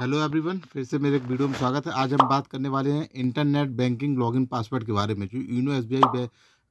hello everyone फिर से मेरे एक वीडियो में स्वागत है आज हम बात करने वाले हैं इंटरनेट बैंकिंग लॉगिन पासवर्ड के बारे में जो यूनो एसबीआई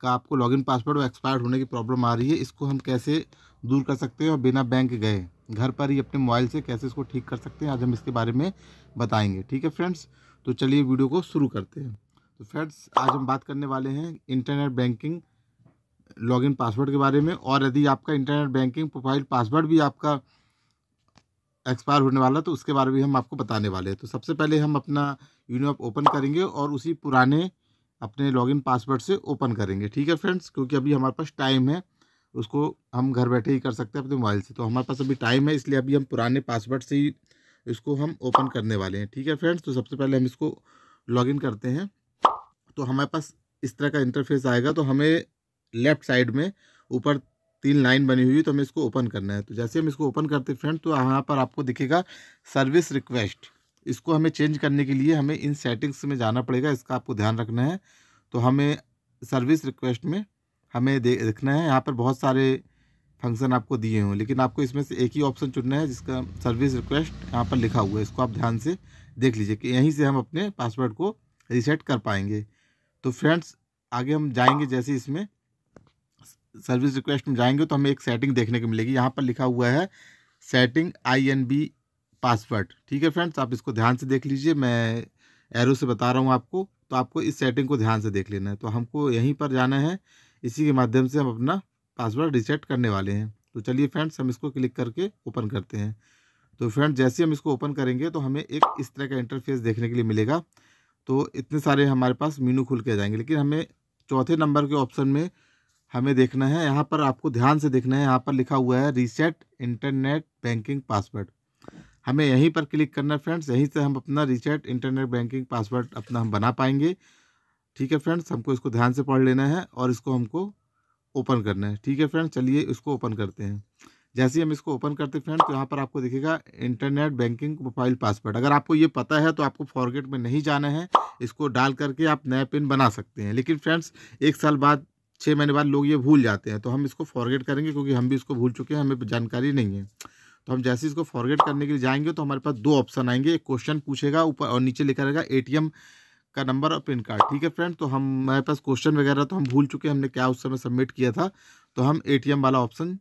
का आपको लॉगिन पासवर्ड और एक्सपायर्ड होने की प्रॉब्लम आ रही है इसको हम कैसे दूर कर सकते हैं और बिना बैंक गए घर पर ही अपने मोबाइल से कैसे इसको ठीक कर सकते हैं आज हम इसके बारे में बताएंगे ठीक है फ्रेंड्स तो चलिए वीडियो को शुरू करते हैं तो फ्रेंड्स आज हम बात करने वाले हैं इंटरनेट बैंकिंग लॉगिन पासवर्ड के बारे में और यदि आपका इंटरनेट बैंकिंग प्रोफाइल पासवर्ड भी आपका एक्सपायर होने वाला तो उसके बारे में हम आपको बताने वाले हैं तो सबसे पहले हम अपना ऐप ओपन करेंगे और उसी पुराने अपने लॉगिन पासवर्ड से ओपन करेंगे ठीक है फ्रेंड्स क्योंकि अभी हमारे पास टाइम है उसको हम घर बैठे ही कर सकते हैं अपने मोबाइल से तो हमारे पास अभी टाइम है इसलिए अभी हम पुराने पासवर्ड से ही इसको हम ओपन करने वाले हैं ठीक है फ्रेंड्स तो सबसे पहले हम इसको लॉगिन करते हैं तो हमारे पास इस तरह का इंटरफेस आएगा तो हमें लेफ़्ट साइड में ऊपर तीन लाइन बनी हुई है तो हमें इसको ओपन करना है तो जैसे हम इसको ओपन करते फ्रेंड तो यहाँ पर आपको दिखेगा सर्विस रिक्वेस्ट इसको हमें चेंज करने के लिए हमें इन सेटिंग्स में जाना पड़ेगा इसका आपको ध्यान रखना है तो हमें सर्विस रिक्वेस्ट में हमें देखना है यहाँ पर बहुत सारे फंक्शन आपको दिए हों लेकिन आपको इसमें से एक ही ऑप्शन चुनना है जिसका सर्विस रिक्वेस्ट यहाँ पर लिखा हुआ है इसको आप ध्यान से देख लीजिए कि यहीं से हम अपने पासवर्ड को रिसेट कर पाएंगे तो फ्रेंड्स आगे हम जाएंगे जैसे इसमें सर्विस रिक्वेस्ट में जाएंगे तो हमें एक सेटिंग देखने को मिलेगी यहाँ पर लिखा हुआ है setting I N B password ठीक है फ्रेंड्स आप इसको ध्यान से देख लीजिए मैं एरो से बता रहा हूँ आपको तो आपको इस सेटिंग को ध्यान से देख लेना है तो हमको यहीं पर जाना है इसी के माध्यम से हम अपना पासवर्ड रिसेट करने वाले हैं तो चलिए फ्रेंड्स हम इसको क्लिक करके ओपन करते हैं तो फ्रेंड्स जैसे हम इसको ओपन करेंगे तो हमें एक इस तरह का इंटरफेस देखने के लिए मिलेगा तो इतने सारे हमारे पास मीनू खुल के जाएंगे लेकिन हमें चौथे नंबर के ऑप्शन में हमें देखना है यहाँ पर आपको ध्यान से देखना है यहाँ पर लिखा हुआ है रीसेट इंटरनेट बैंकिंग पासवर्ड हमें यहीं पर क्लिक करना है फ्रेंड्स यहीं से हम अपना रीसेट इंटरनेट बैंकिंग पासवर्ड अपना हम बना पाएंगे ठीक है फ्रेंड्स हमको इसको ध्यान से पढ़ लेना है और इसको हमको ओपन करना है ठीक है फ्रेंड्स चलिए इसको ओपन करते हैं जैसे ही हम इसको ओपन करते हैं फ्रेंड तो यहाँ पर आपको दिखेगा इंटरनेट बैंकिंग प्रोफाइल पासवर्ड अगर आपको ये पता है तो आपको फॉरगेट में नहीं जाना है इसको डाल करके आप नया पिन बना सकते हैं लेकिन फ्रेंड्स एक साल बाद छः महीने बाद लोग ये भूल जाते हैं तो हम इसको फॉरगेट करेंगे क्योंकि हम भी इसको भूल चुके हैं हमें जानकारी नहीं है तो हम जैसे इसको फॉरगेट करने के लिए जाएंगे तो हमारे पास दो ऑप्शन आएंगे एक क्वेश्चन पूछेगा ऊपर और नीचे लिखा रहेगा ए का नंबर और पिन कार्ड ठीक है फ्रेंड तो हम हमारे पास क्वेश्चन वगैरह तो हम भूल चुके हैं हमने क्या उस समय सबमिट किया था तो हम ए वाला ऑप्शन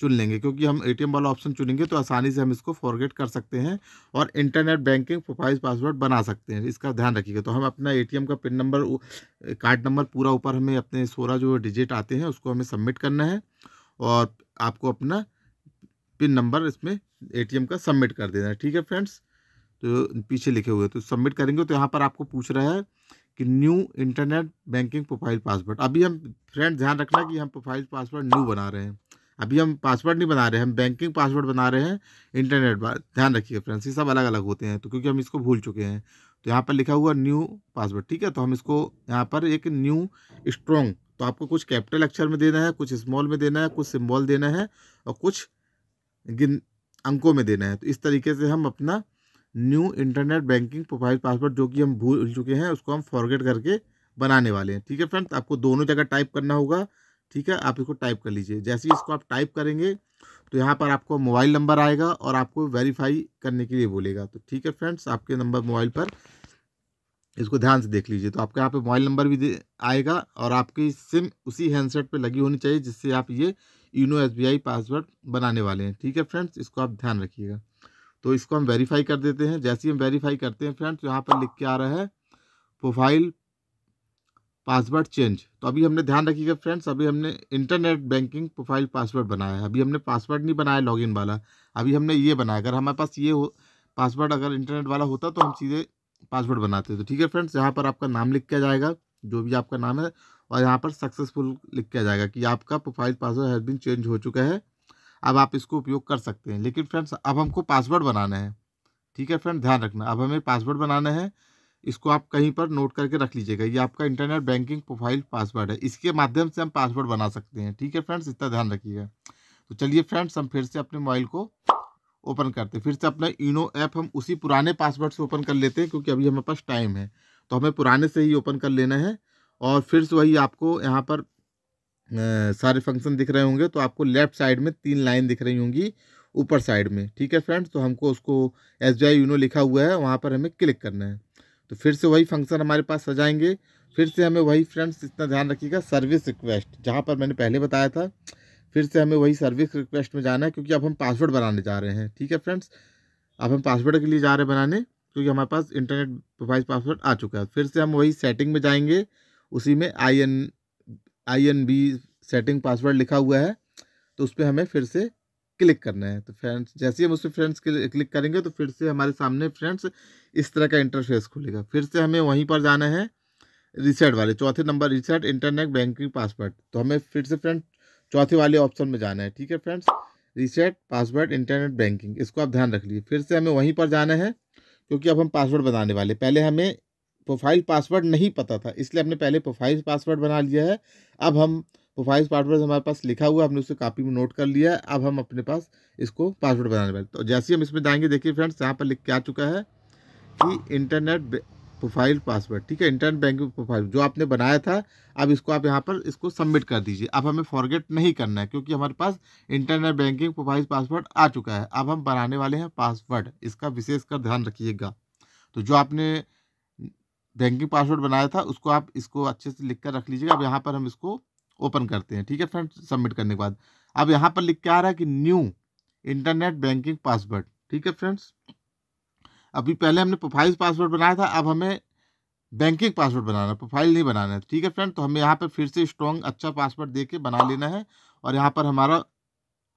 चुन लेंगे क्योंकि हम एटीएम वाला ऑप्शन चुनेंगे तो आसानी से हम इसको फॉरगेट कर सकते हैं और इंटरनेट बैंकिंग प्रोफाइल पासवर्ड बना सकते हैं इसका ध्यान रखिएगा तो हम अपना एटीएम का पिन नंबर कार्ड नंबर पूरा ऊपर हमें अपने सोलह जो डिजिट आते हैं उसको हमें सबमिट करना है और आपको अपना पिन नंबर इसमें ए का सबमिट कर देना है ठीक है फ्रेंड्स तो पीछे लिखे हुए तो सबमिट करेंगे तो यहाँ पर आपको पूछ रहा है कि new internet banking profile password अभी हम फ्रेंड ध्यान रखना कि हम प्रोफाइल पासवर्ड न्यू बना रहे हैं अभी हम पासवर्ड नहीं बना रहे हम बैंकिंग पासवर्ड बना रहे हैं इंटरनेट बार ध्यान रखिए फ्रेंड्स ये सब अलग अलग होते हैं तो क्योंकि हम इसको भूल चुके हैं तो यहाँ पर लिखा हुआ न्यू पासवर्ड ठीक है तो हम इसको यहाँ पर एक न्यू स्ट्रॉन्ग तो आपको कुछ कैपिटल अक्षर में देना है कुछ स्मॉल में देना है कुछ सिम्बॉल देना है और कुछ गिन अंकों में देना है तो इस तरीके से हम अपना new internet banking profile password जो कि हम भूल चुके हैं उसको हम फॉरगेट करके बनाने वाले हैं ठीक है फ्रेंड्स आपको दोनों जगह टाइप करना होगा ठीक है आप इसको टाइप कर लीजिए जैसे ही इसको आप टाइप करेंगे तो यहाँ पर आपको मोबाइल नंबर आएगा और आपको वेरीफाई करने के लिए बोलेगा तो ठीक है फ्रेंड्स आपके नंबर मोबाइल पर इसको ध्यान से देख लीजिए तो आपके यहाँ पे मोबाइल नंबर भी आएगा और आपकी सिम उसी हैंडसेट पे लगी होनी चाहिए जिससे आप ये यूनो एस पासवर्ड बनाने वाले हैं ठीक है फ्रेंड्स इसको आप ध्यान रखिएगा तो इसको हम वेरीफाई कर देते हैं जैसे ही हम वेरीफाई करते हैं फ्रेंड्स यहाँ पर लिख के आ रहा है प्रोफाइल पासवर्ड चेंज तो अभी हमने ध्यान रखिएगा फ्रेंड्स अभी हमने इंटरनेट बैंकिंग प्रोफाइल पासवर्ड बनाया है अभी हमने पासवर्ड नहीं बनाया लॉगिन वाला अभी हमने ये बनाया अगर हमारे पास ये हो पासवर्ड अगर इंटरनेट वाला होता तो हम सीधे पासवर्ड बनाते तो ठीक है फ्रेंड्स यहाँ पर आपका नाम लिख किया जाएगा जो भी आपका नाम है और यहाँ पर सक्सेसफुल लिख किया जाएगा कि आपका प्रोफाइल पासवर्ड हर दिन चेंज हो चुका है अब आप इसको उपयोग कर सकते हैं लेकिन फ्रेंड्स अब हमको पासवर्ड बनाना है ठीक है फ्रेंड ध्यान रखना अब हमें पासवर्ड बनाना है इसको आप कहीं पर नोट करके रख लीजिएगा ये आपका इंटरनेट बैंकिंग प्रोफाइल पासवर्ड है इसके माध्यम से हम पासवर्ड बना सकते हैं ठीक है फ्रेंड्स इतना ध्यान रखिएगा तो चलिए फ्रेंड्स हम फिर से अपने मोबाइल को ओपन करते हैं फिर से अपना इनो ऐप हम उसी पुराने पासवर्ड से ओपन कर लेते हैं क्योंकि अभी हमारे पास टाइम है तो हमें पुराने से ही ओपन कर लेना है और फिर से वही आपको यहाँ पर सारे फंक्शन दिख रहे होंगे तो आपको लेफ्ट साइड में तीन लाइन दिख रही होंगी ऊपर साइड में ठीक है फ्रेंड्स तो हमको उसको एस बी आई यूनो लिखा हुआ है वहाँ पर हमें क्लिक करना है तो फिर से वही फंक्शन हमारे पास सजाएंगे फिर से हमें वही फ्रेंड्स इतना ध्यान रखिएगा सर्विस रिक्वेस्ट जहाँ पर मैंने पहले बताया था फिर से हमें वही सर्विस रिक्वेस्ट में जाना है क्योंकि अब हम पासवर्ड बनाने जा रहे हैं ठीक है फ्रेंड्स अब हम पासवर्ड के लिए जा रहे हैं बनाने क्योंकि हमारे पास इंटरनेट प्रोफाइल पासवर्ड आ चुका है फिर से हम वही सेटिंग में जाएंगे उसी में I N I N B setting password लिखा हुआ है तो उस पर हमें फिर से क्लिक करना है तो फ्रेंड्स जैसे ही हम उस पर फ्रेंड्स क्लिक करेंगे तो फिर से हमारे सामने फ्रेंड्स इस तरह का इंटरफेस खुलेगा फिर से हमें वहीं पर जाना है रिसेट वाले चौथे number reset internet banking password तो हमें फिर से फ्रेंड चौथे वाले ऑप्शन में जाना है ठीक है friends reset password internet banking इसको आप ध्यान रख लीजिए फिर से हमें वहीं पर जाना है क्योंकि अब हम पासवर्ड बनाने वाले पहले हमें प्रोफाइल पासवर्ड नहीं पता था इसलिए हमने पहले प्रोफाइल पासवर्ड बना लिया है अब हम प्रोफाइल पासवर्ड हमारे पास लिखा हुआ हमने उसे कापी में नोट कर लिया है अब हम अपने पास इसको पासवर्ड बनाने वाले तो जैसे ही हम इसमें जाएंगे देखिए फ्रेंड्स यहाँ पर लिख के आ चुका है कि इंटरनेट प्रोफाइल पासवर्ड ठीक है इंटरनेट बैंकिंग प्रोफाइल जो आपने बनाया था अब इसको आप यहाँ पर इसको सबमिट कर दीजिए अब हमें फॉरगेट नहीं करना है क्योंकि हमारे पास इंटरनेट बैंकिंग प्रोफाइल पासवर्ड आ चुका है अब हम बनाने वाले हैं पासवर्ड इसका विशेषकर ध्यान रखिएगा तो जो आपने बैंकिंग पासवर्ड बनाया था उसको आप इसको अच्छे से लिख कर रख लीजिएगा अब यहाँ पर हम इसको ओपन करते हैं ठीक है फ्रेंड सबमिट करने के बाद अब यहाँ पर लिख के आ रहा है कि न्यू इंटरनेट बैंकिंग पासवर्ड ठीक है फ्रेंड्स अभी पहले हमने प्रोफाइल पासवर्ड बनाया था अब हमें बैंकिंग पासवर्ड बनाना है प्रोफाइल नहीं बनाना है ठीक है फ्रेंड तो हमें यहाँ पर फिर से स्ट्रॉन्ग अच्छा पासवर्ड दे के बना लेना है और यहाँ पर हमारा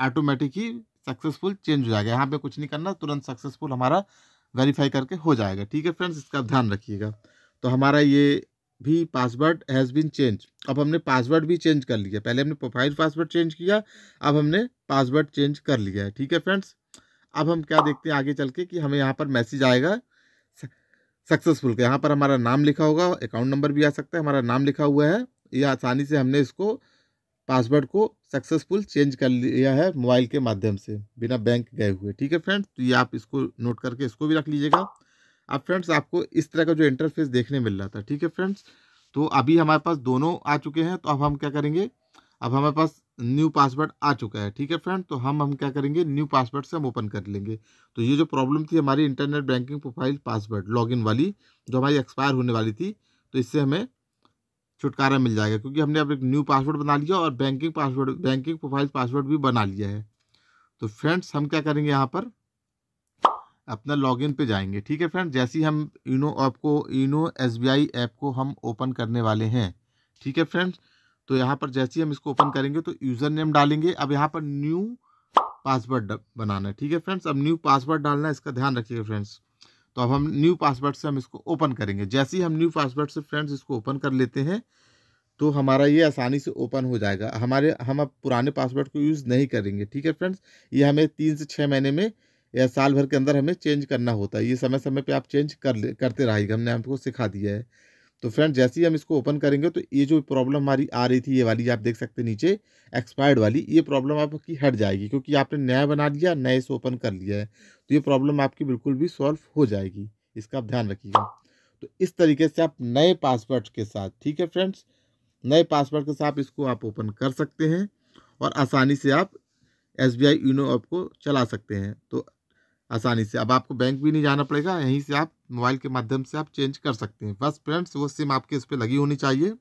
ऑटोमेटिक ही सक्सेसफुल चेंज हो जाएगा यहाँ पर कुछ नहीं करना तुरंत सक्सेसफुल हमारा वेरीफाई करके हो जाएगा ठीक है फ्रेंड्स इसका ध्यान रखिएगा तो हमारा ये भी पासवर्ड हैज़ बीन चेंज अब हमने पासवर्ड भी चेंज कर लिया पहले हमने प्रोफाइल पासवर्ड चेंज किया अब हमने पासवर्ड चेंज कर लिया है ठीक है फ्रेंड्स अब हम क्या देखते हैं आगे चल के कि हमें यहाँ पर मैसेज आएगा सक्सेसफुल का यहाँ पर हमारा नाम लिखा होगा अकाउंट नंबर भी आ सकता है हमारा नाम लिखा हुआ है ये आसानी से हमने इसको पासवर्ड को सक्सेसफुल चेंज कर लिया है मोबाइल के माध्यम से बिना बैंक गए हुए ठीक है फ्रेंड्स तो ये आप इसको नोट करके इसको भी रख लीजिएगा अब फ्रेंड्स आपको इस तरह का जो इंटरफेस देखने मिल रहा था ठीक है फ्रेंड्स तो अभी हमारे पास दोनों आ चुके हैं तो अब हम क्या करेंगे अब हमारे पास न्यू पासवर्ड आ चुका है ठीक है फ्रेंड तो हम हम क्या करेंगे न्यू पासवर्ड से हम ओपन कर लेंगे तो ये जो प्रॉब्लम थी हमारी internet banking profile password login वाली जो हमारी एक्सपायर होने वाली थी तो इससे हमें छुटकारा मिल जाएगा क्योंकि हमने अब एक न्यू पासवर्ड बना लिया और banking password banking profile password भी बना लिया है तो फ्रेंड्स हम क्या करेंगे यहाँ पर अपना लॉगिन पे जाएंगे ठीक है फ्रेंड जैसे ही हम इनो ऐप को यूनो एसबीआई ऐप को हम ओपन करने वाले हैं ठीक है फ्रेंड्स तो यहाँ पर जैसे ही हम इसको ओपन करेंगे तो यूज़र नेम डालेंगे अब यहाँ पर न्यू पासवर्ड बनाना है ठीक है फ्रेंड्स अब न्यू पासवर्ड डालना है इसका ध्यान रखिएगा फ्रेंड्स तो अब हम न्यू पासवर्ड से हम इसको ओपन करेंगे जैसे ही हम न्यू पासवर्ड से फ्रेंड्स इसको ओपन कर लेते हैं तो हमारा ये आसानी से ओपन हो जाएगा हमारे हम अब पुराने पासवर्ड को यूज़ नहीं करेंगे ठीक है फ्रेंड्स ये हमें तीन से छः महीने में या साल भर के अंदर हमें चेंज करना होता है ये समय समय पर आप चेंज कर ले करते रहिएगा हमने आपको सिखा दिया है तो फ्रेंड जैसे ही हम इसको ओपन करेंगे तो ये जो प्रॉब्लम हमारी आ रही थी ये वाली आप देख सकते हैं नीचे एक्सपायर्ड वाली ये प्रॉब्लम आपकी हट जाएगी क्योंकि आपने नया बना लिया नए से ओपन कर लिया है तो ये प्रॉब्लम आपकी बिल्कुल भी सॉल्व हो जाएगी इसका आप ध्यान रखिएगा तो इस तरीके से आप नए पासवर्ड के साथ ठीक है फ्रेंड्स नए पासवर्ड के साथ इसको आप ओपन कर सकते हैं और आसानी से आप S B I YONO app को चला सकते हैं तो आसानी से अब आपको बैंक भी नहीं जाना पड़ेगा यहीं से आप मोबाइल के माध्यम से आप चेंज कर सकते हैं बस फ्रेंड्स वो सिम आपके उस पर लगी होनी चाहिए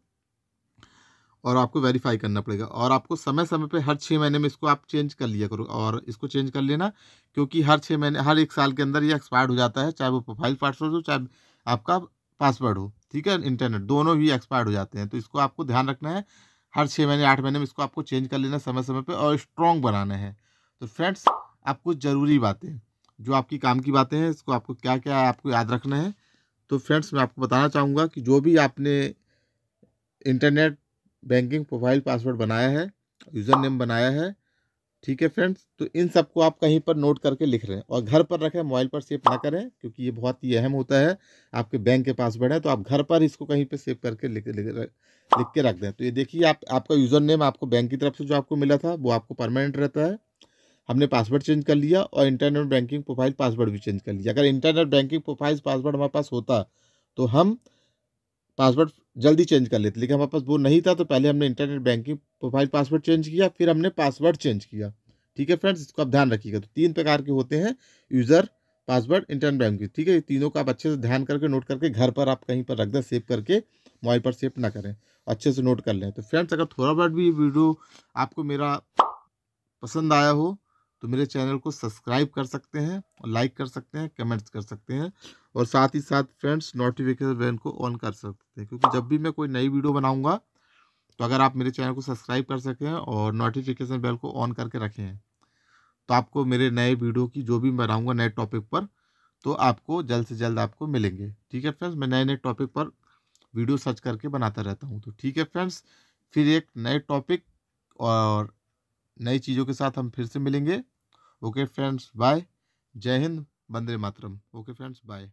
और आपको वेरीफाई करना पड़ेगा और आपको समय समय पे हर छः महीने में इसको आप चेंज कर लिया करो और इसको चेंज कर लेना क्योंकि हर छः महीने हर एक साल के अंदर ये एक्सपायर्ड हो जाता है चाहे वो प्रोफाइल पासवर्ड हो चाहे आपका पासवर्ड हो ठीक है इंटरनेट दोनों ही एक्सपायर्ड हो जाते हैं तो इसको आपको ध्यान रखना है हर छः महीने आठ महीने में इसको आपको चेंज कर लेना समय समय पर और स्ट्रॉन्ग बनाना है तो फ्रेंड्स आपको ज़रूरी बातें जो आपकी काम की बातें हैं इसको आपको क्या क्या आपको याद रखना है तो फ्रेंड्स मैं आपको बताना चाहूँगा कि जो भी आपने इंटरनेट बैंकिंग प्रोफाइल पासवर्ड बनाया है यूज़र नेम बनाया है ठीक है फ्रेंड्स तो इन सबको आप कहीं पर नोट करके लिख रहे हैं और घर पर रखें मोबाइल पर सेव ना करें क्योंकि ये बहुत ही अहम होता है आपके बैंक के पासवर्ड है तो आप घर पर इसको कहीं पर सेव करके लिख लिख, के रख दें तो ये देखिए आप आपका यूज़र नेम आपको बैंक की तरफ से जो आपको मिला था वो आपको परमानेंट रहता है हमने पासवर्ड चेंज कर लिया और इंटरनेट बैंकिंग प्रोफाइल पासवर्ड भी चेंज कर लिया अगर इंटरनेट बैंकिंग प्रोफाइल पासवर्ड हमारे पास होता तो हम पासवर्ड जल्दी चेंज कर लेते लेकिन हमारे पास वो नहीं था तो पहले हमने internet banking profile password change किया फिर हमने पासवर्ड चेंज किया ठीक है फ्रेंड्स इसको आप ध्यान रखिएगा तो तीन प्रकार के होते हैं यूज़र पासवर्ड इंटरनेट बैंकिंग ठीक है तीनों का आप अच्छे से ध्यान करके नोट करके घर पर आप कहीं पर रख दें सेव करके मोबाइल पर सेव ना करें अच्छे से नोट कर लें तो फ्रेंड्स अगर थोड़ा बहुत भी वीडियो आपको मेरा पसंद आया हो तो मेरे चैनल को सब्सक्राइब कर सकते हैं लाइक कर सकते हैं कमेंट्स कर सकते हैं और साथ ही साथ फ्रेंड्स नोटिफिकेशन बेल को ऑन कर सकते हैं क्योंकि जब भी मैं कोई नई वीडियो बनाऊंगा तो अगर आप मेरे चैनल को सब्सक्राइब कर सकें और नोटिफिकेशन बेल को ऑन करके रखें तो आपको मेरे नए वीडियो की जो भी बनाऊँगा नए टॉपिक पर तो आपको जल्द से जल्द आपको मिलेंगे ठीक है फ्रेंड्स मैं नए नए टॉपिक पर वीडियो सर्च करके बनाता रहता हूँ तो ठीक है फ्रेंड्स फिर एक नए टॉपिक और नई चीज़ों के साथ हम फिर से मिलेंगे ओके फ्रेंड्स बाय जय हिंद बंदे मातरम ओके फ्रेंड्स बाय